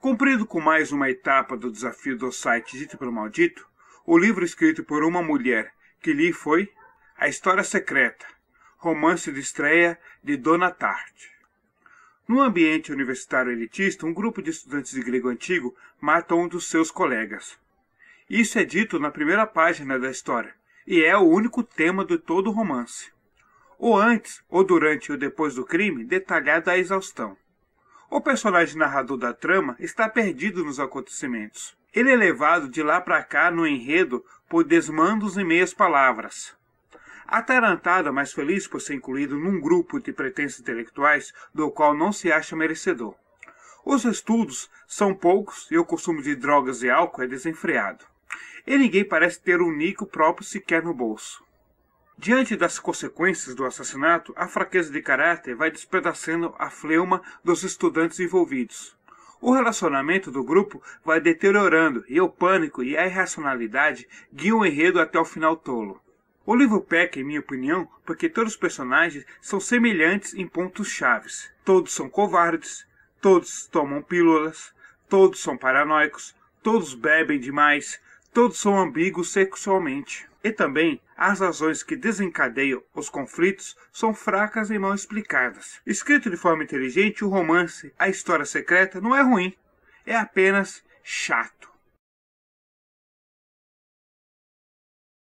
Cumprido com mais uma etapa do desafio do site Dito pelo Maldito, o livro escrito por uma mulher que li foi A História Secreta, romance de estreia de Dona Tarte. No ambiente universitário elitista, um grupo de estudantes de grego antigo mata um dos seus colegas. Isso é dito na primeira página da história, e é o único tema de todo o romance. O antes, ou durante ou depois do crime, detalhado à exaustão. O personagem narrador da trama está perdido nos acontecimentos. Ele é levado de lá para cá no enredo por desmandos e meias palavras. Atarantado, mas feliz por ser incluído num grupo de pretensos intelectuais do qual não se acha merecedor. Os estudos são poucos e o consumo de drogas e álcool é desenfreado. E ninguém parece ter um nico próprio sequer no bolso. Diante das consequências do assassinato, a fraqueza de caráter vai despedaçando a fleuma dos estudantes envolvidos. O relacionamento do grupo vai deteriorando e o pânico e a irracionalidade guiam o enredo até o final tolo. O livro peca, em minha opinião, porque todos os personagens são semelhantes em pontos chaves. Todos são covardes, todos tomam pílulas, todos são paranoicos, todos bebem demais, todos são ambíguos sexualmente. E também, as razões que desencadeiam os conflitos são fracas e mal explicadas. Escrito de forma inteligente, o romance A História Secreta não é ruim, é apenas chato.